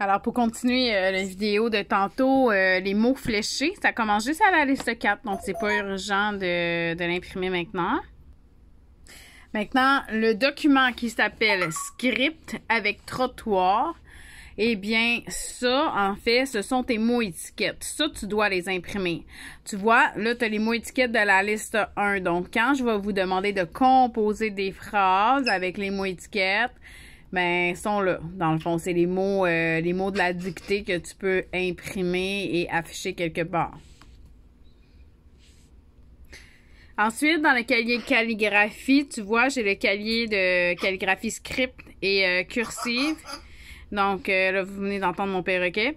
Alors, pour continuer euh, la vidéo de tantôt, euh, les mots fléchés, ça commence juste à la liste 4, donc c'est pas urgent de, de l'imprimer maintenant. Maintenant, le document qui s'appelle script avec trottoir, eh bien, ça, en fait, ce sont tes mots étiquettes. Ça, tu dois les imprimer. Tu vois, là, tu as les mots étiquettes de la liste 1. Donc, quand je vais vous demander de composer des phrases avec les mots étiquettes, ben sont là. Dans le fond, c'est les mots, euh, mots de la dictée que tu peux imprimer et afficher quelque part. Ensuite, dans le cahier calligraphie, tu vois, j'ai le cahier de calligraphie script et euh, cursive. Donc, euh, là, vous venez d'entendre mon perroquet.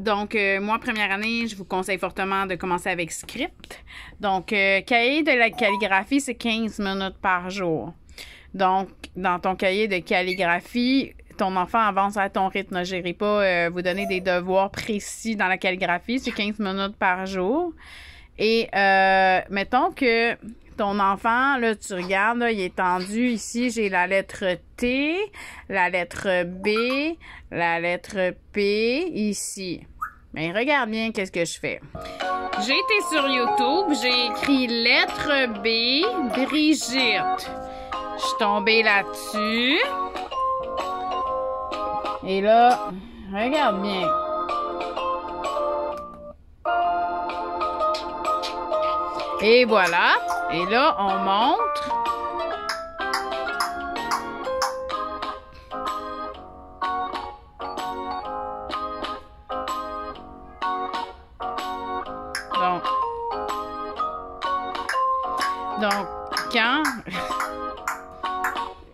donc, moi, première année, je vous conseille fortement de commencer avec script. Donc, cahier de la calligraphie, c'est 15 minutes par jour. Donc, dans ton cahier de calligraphie, ton enfant avance à ton rythme. Je pas euh, vous donner des devoirs précis dans la calligraphie. C'est 15 minutes par jour. Et euh, mettons que ton enfant, là, tu regardes, il est tendu. Ici, j'ai la lettre T, la lettre B, la lettre P, ici. Mais regarde bien qu'est-ce que je fais. J'ai été sur YouTube, j'ai écrit lettre B, Brigitte. Je suis là-dessus. Et là, regarde bien. Et voilà. Et là, on montre. Donc, donc quand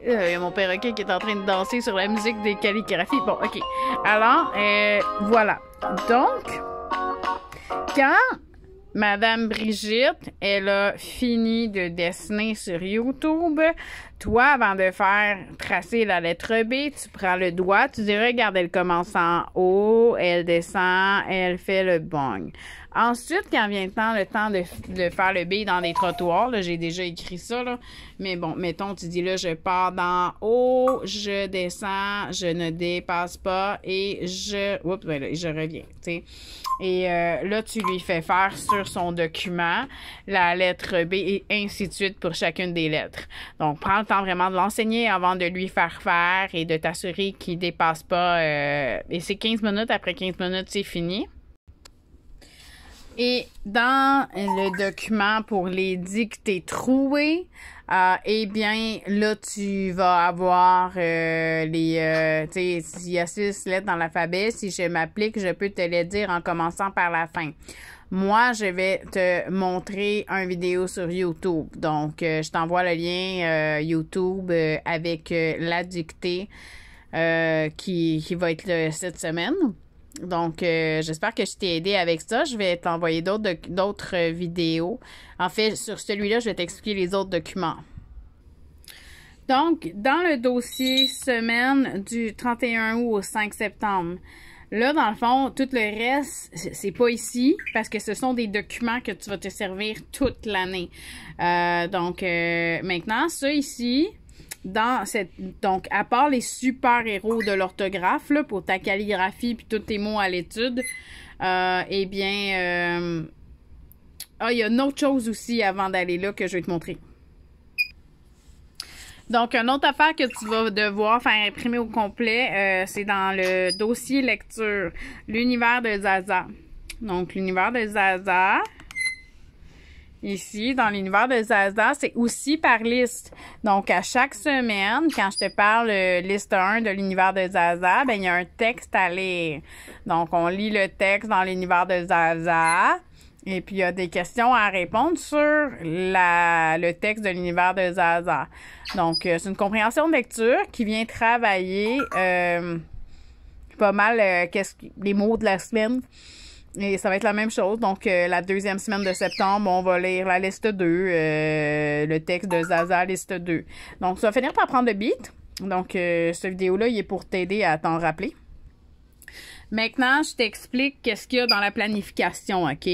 euh, il y a mon perroquet qui est en train de danser sur la musique des calligraphies. Bon, OK. Alors, euh, voilà. Donc, quand Madame Brigitte, elle a fini de dessiner sur YouTube. Toi, avant de faire tracer la lettre B, tu prends le doigt, tu dis, regarde, elle commence en haut, elle descend, elle fait le bong ». Ensuite, quand vient le temps, le temps de, faire le B dans les trottoirs, là j'ai déjà écrit ça, là. mais bon, mettons, tu dis là, je pars d'en haut, je descends, je ne dépasse pas et je, oups, ben je reviens, tu sais. Et euh, là, tu lui fais faire sur son document la lettre B et ainsi de suite pour chacune des lettres. Donc, prends le temps vraiment de l'enseigner avant de lui faire faire et de t'assurer qu'il dépasse pas. Euh, et c'est 15 minutes. Après 15 minutes, c'est fini. Et dans le document pour les dictées trouées, euh, eh bien, là, tu vas avoir euh, les... Euh, tu sais, il y a six lettres dans l'alphabet. Si je m'applique, je peux te les dire en commençant par la fin. Moi, je vais te montrer un vidéo sur YouTube. Donc, je t'envoie le lien YouTube avec la dictée qui, qui va être là cette semaine. Donc, euh, j'espère que je t'ai aidé avec ça. Je vais t'envoyer d'autres euh, vidéos. En fait, sur celui-là, je vais t'expliquer les autres documents. Donc, dans le dossier semaine du 31 août au 5 septembre, là, dans le fond, tout le reste, c'est pas ici parce que ce sont des documents que tu vas te servir toute l'année. Euh, donc, maintenant, ça ici, donc à part les super héros de l'orthographe pour ta calligraphie puis tous tes mots à l'étude euh, eh bien euh, ah il y a une autre chose aussi avant d'aller là que je vais te montrer donc une autre affaire que tu vas devoir faire imprimer au complet euh, c'est dans le dossier lecture l'univers de Zaza donc l'univers de Zaza ici dans l'univers de Zaza, c'est aussi par liste. Donc à chaque semaine, quand je te parle de euh, liste 1 de l'univers de Zaza, ben il y a un texte à lire. Donc on lit le texte dans l'univers de Zaza. Et puis, il y a des questions à répondre sur le texte de l'univers de Zaza. Donc, euh, c'est une compréhension de lecture qui vient travailler euh, pas mal euh, les mots de la semaine. Et ça va être la même chose. Donc, euh, la deuxième semaine de septembre, on va lire la liste 2, euh, le texte de Zaza, liste 2. Donc, ça va finir par prendre le beat. Donc, euh, cette vidéo-là, il est pour t'aider à t'en rappeler. Maintenant, je t'explique qu'est-ce qu'il y a dans la planification, OK?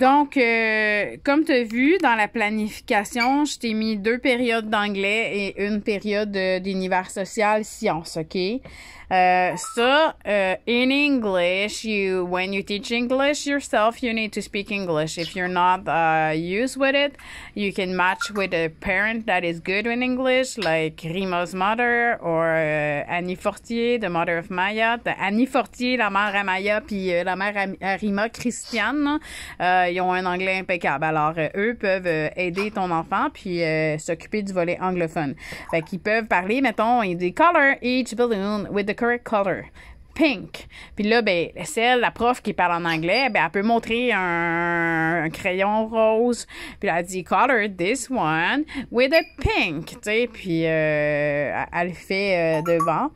Donc, euh, comme tu as vu, dans la planification, je t'ai mis deux périodes d'anglais et une période d'univers social science, OK? Uh, so uh, in English, you when you teach English yourself, you need to speak English. If you're not uh, used with it, you can match with a parent that is good in English, like Rima's mother or uh, Annie Fortier, the mother of Maya. Annie Fortier, la mère à Maya, puis euh, la mère à, Rima, Christiane, euh, ils ont un anglais impeccable. Alors euh, eux peuvent aider ton enfant puis s'occuper du volet anglophone. Fait qu'ils peuvent parler, mettons, ils color each balloon with the correct color. Pink. Puis là, ben, celle, la prof qui parle en anglais, ben, elle peut montrer un, crayon rose. Puis elle dit color this one with a pink. Tu puis euh, elle le fait euh, devant.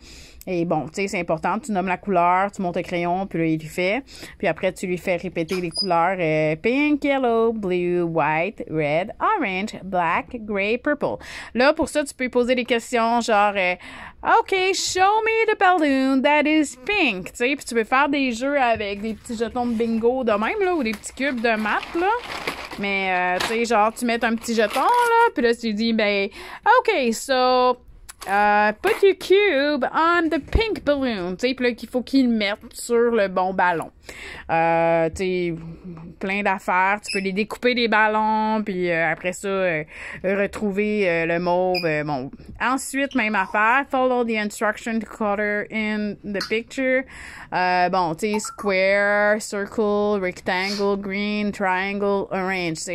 Et bon, tu sais, c'est important. Tu nommes la couleur, tu montes le crayon, puis là, il fait. Puis après, tu lui fais répéter les couleurs euh, pink, yellow, blue, white, red, orange, black, gray, purple. Là, pour ça, tu peux poser des questions genre euh, OK, show me the balloon that is pink. Tu sais, puis tu peux faire des jeux avec des petits jetons de bingo de même, là, ou des petits cubes de maths, là. Mais, euh, tu sais, genre, tu mets un petit jeton, là, puis là, tu dis, ben, OK, so euh, put your cube on the pink balloon. Tu sais, qu'il faut qu'il mette sur le bon ballon. Euh, tu plein d'affaires. Tu peux les découper des ballons, puis euh, après ça, euh, retrouver le mauve. bon. Ensuite, même affaire. Follow the instruction to color in the picture. bon, tu sais, square, circle, rectangle, green, triangle, orange.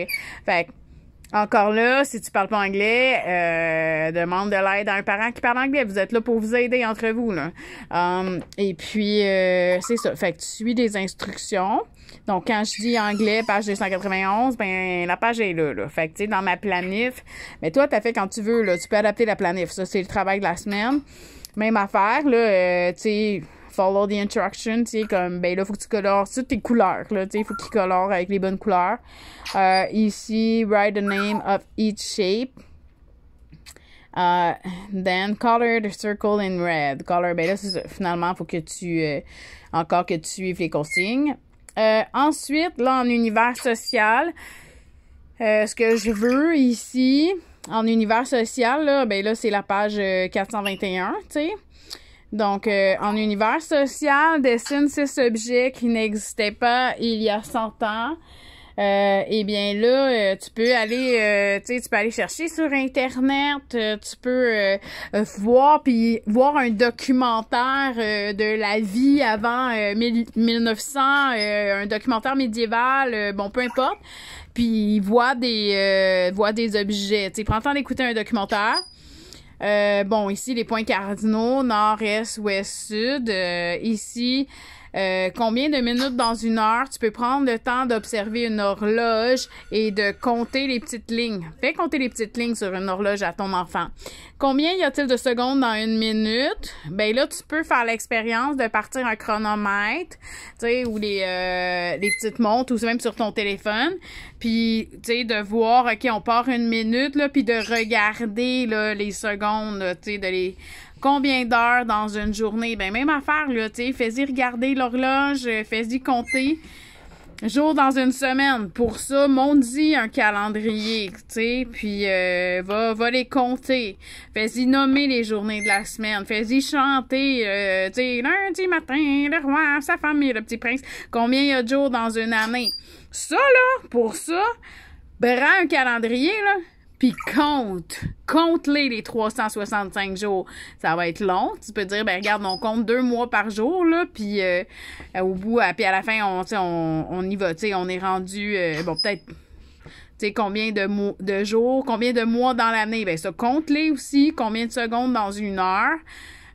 Encore là, si tu parles pas anglais, euh, demande de l'aide à un parent qui parle anglais. Vous êtes là pour vous aider entre vous. Là. Um, et puis, euh, c'est ça. Fait que tu suis des instructions. Donc, quand je dis anglais, page 291, ben la page est là. là. Fait que, tu sais, dans ma planif, mais toi, t'as fait quand tu veux. Là, tu peux adapter la planif. Ça, c'est le travail de la semaine. Même affaire, là, euh, tu sais follow the instructions », tu sais, comme, ben là, faut que tu colores toutes tes couleurs, là, tu sais, faut qu'il colore avec les bonnes couleurs. Euh, ici, write the name of each shape. Euh, then color the circle in red. Color, ben là, ça. finalement, faut que tu, euh, encore que tu suives les consignes. ensuite, là, en univers social, ce que je veux ici, en univers social, là, ben là, c'est la page 421, tu sais. Donc, euh, en univers social, dessine ces objets qui n'existaient pas il y a 100 ans. Euh, eh bien là, euh, tu peux aller, euh, tu sais, tu peux aller chercher sur internet, tu peux voir puis voir un documentaire de la vie avant 1900, un documentaire médiéval, bon, peu importe. Puis voit des voit des objets. Tu prends le temps d'écouter un documentaire. Euh, bon, ici, les points cardinaux, nord, est, ouest, sud. Euh, ici, euh, combien de minutes dans une heure tu peux prendre le temps d'observer une horloge et de compter les petites lignes. Fais compter les petites lignes sur une horloge à ton enfant. Combien y a-t-il de secondes dans une minute? Ben là, tu peux faire l'expérience de partir un chronomètre, tu sais, ou les, euh, les petites montres, ou même sur ton téléphone, puis, tu sais, de voir, OK, on part une minute, là, puis de regarder, là, les secondes, tu sais, de les combien d'heures dans une journée. Ben même affaire là, tu sais, fais-y regarder l'horloge, euh, fais-y compter jour dans une semaine. Pour ça, monte dit un calendrier, tu sais, puis euh, va, les compter. Fais-y nommer les journées de la semaine. Fais-y chanter, euh, tu sais, lundi matin, le roi, sa famille, le petit prince. Combien il y a de jours dans une année? Ça, là, pour ça, bras ben, un calendrier, là. Puis compte, compte-les les 365 jours. Ça va être long. Tu peux dire, ben regarde, on compte deux mois par jour, là, puis euh, au bout, puis à la fin, on, on, on y va, tu sais, on est rendu, euh, bon, peut-être, tu sais, combien de, de jours, combien de mois dans l'année. Ben ça, compte-les aussi, combien de secondes dans une heure.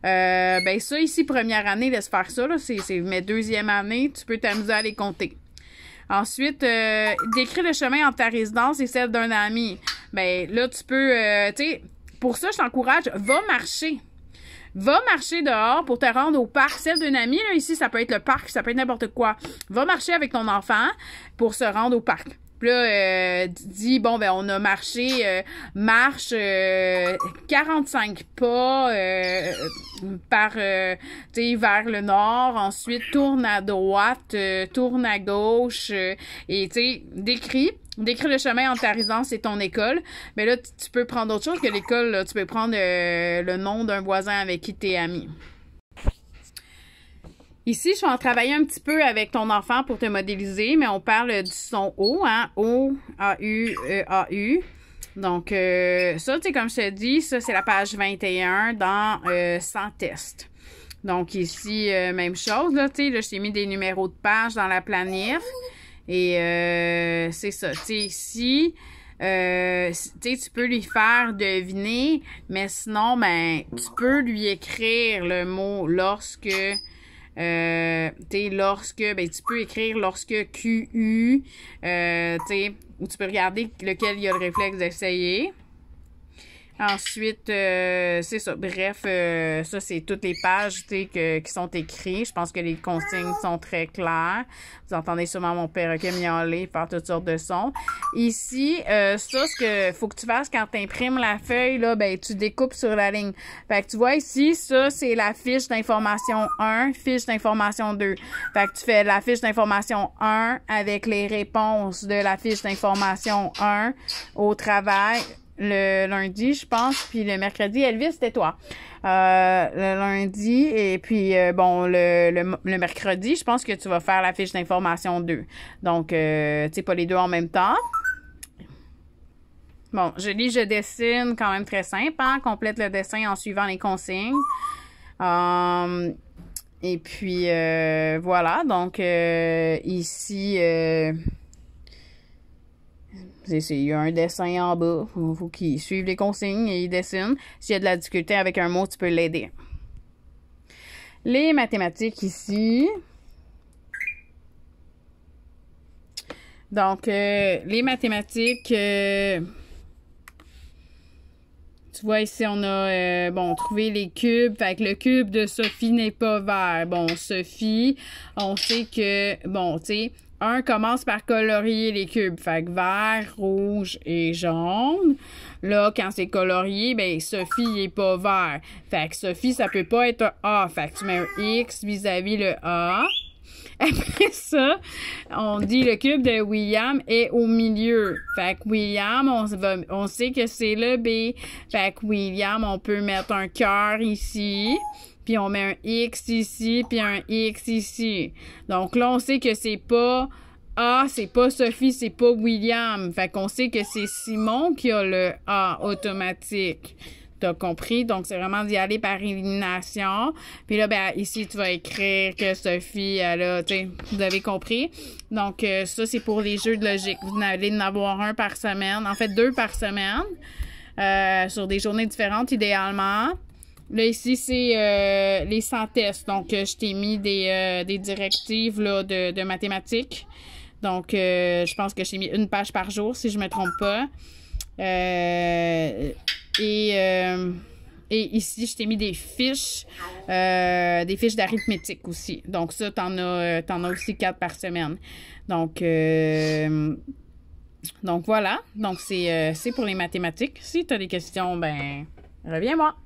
Euh, ben ça, ici, première année, laisse faire ça, là, c'est mes deuxième année, tu peux t'amuser à les compter. Ensuite, décris le chemin entre ta résidence et celle d'un ami ben là, tu peux, euh, pour ça, je t'encourage, va marcher. Va marcher dehors pour te rendre au parc. Celle d'une amie, là, ici, ça peut être le parc, ça peut être n'importe quoi. Va marcher avec ton enfant pour se rendre au parc. Puis là, euh, dis, bon, ben, on a marché, euh, marche 45 pas par, tu vers le nord. Ensuite, tourne à droite, tourne à gauche. et, tu sais, décris Décris le chemin entre ta résidence et ton école. Mais là, tu peux prendre autre chose que l'école. Tu peux prendre euh, le nom d'un voisin avec qui tu es ami. Ici, je suis en travailler un petit peu avec ton enfant pour te modéliser, mais on parle du son O, hein? O, A, U, E, A, U. Donc, euh, ça, tu comme je te dis, ça, c'est la page 21 dans 100 euh, tests. Donc, ici, même chose, là, tu sais, là, je t'ai mis des numéros de page dans la planif. Et euh, c'est ça. Tu si euh, tu peux lui faire deviner, mais sinon, ben, tu peux lui écrire le mot lorsque. Euh, t'sais, lorsque, ben, tu peux écrire lorsque QU, euh, ou tu peux regarder lequel il y a le réflexe d'essayer. Ensuite, euh, c'est ça. Bref, euh, ça, c'est toutes les pages qui sont écrites. Je pense que les consignes sont très claires. Vous entendez sûrement mon perroquet miauler, par toutes sortes de sons. Ici, euh, ça, ce que faut que tu fasses quand tu imprimes la feuille, là, ben, tu découpes sur la ligne. Fait que tu vois ici, ça, c'est la fiche d'information 1, fiche d'information 2. Fait que tu fais la fiche d'information 1 avec les réponses de la fiche d'information 1 au travail le lundi, je pense, puis le mercredi, Elvis, c'était toi. Euh, le lundi, et puis, euh, bon, le, le, le, mercredi, je pense que tu vas faire la fiche d'information 2. Donc, euh, tu sais, pas les deux en même temps. Bon, je lis, je dessine, quand même très simple, hein? Complète le dessin en suivant les consignes. Hum, et puis, voilà, donc, ici... Il y a un dessin en bas. Il faut qu'il suive les consignes et il dessine. S'il y a de la difficulté avec un mot, tu peux l'aider. Les mathématiques ici. Donc, euh, les mathématiques. Euh, tu vois ici, on a, euh, bon, trouvé les cubes. Fait que le cube de Sophie n'est pas vert. Bon, Sophie, on sait que, bon, tu sais, commence par colorier les cubes. Fait que vert, rouge et jaune. Là, quand c'est colorié, ben Sophie est pas vert. Fait que Sophie, ça peut pas être un A. Fait que tu mets un X vis-à-vis le A. Après ça, on dit le cube de William est au milieu. Fait que William, on, on sait que c'est le B. Fait que William, on peut mettre un cœur ici puis on met un X ici, puis un X ici. Donc là, on sait que c'est pas A, c'est pas Sophie, c'est pas William. Fait qu'on sait que c'est Simon qui a le A automatique. T'as compris? Donc, c'est vraiment d'y aller par élimination. Puis là, ben, ici, tu vas écrire que Sophie, elle a, tu vous avez compris. Donc, euh, ça, c'est pour les jeux de logique. Vous allez en avoir un par semaine. En fait, deux par semaine. Euh, sur des journées différentes, idéalement. Là, ben, ici, c'est euh, les 100 tests. Donc, euh, je t'ai mis des, euh, directives de, mathématiques. Donc, je pense que j'ai mis une page par jour, si je ne me trompe pas. et, ici, je t'ai mis des fiches, des fiches d'arithmétique aussi. Donc, ça, tu en, as, aussi quatre par semaine. Donc, donc voilà. Donc, c'est pour les mathématiques. Si tu as des questions, ben, reviens-moi.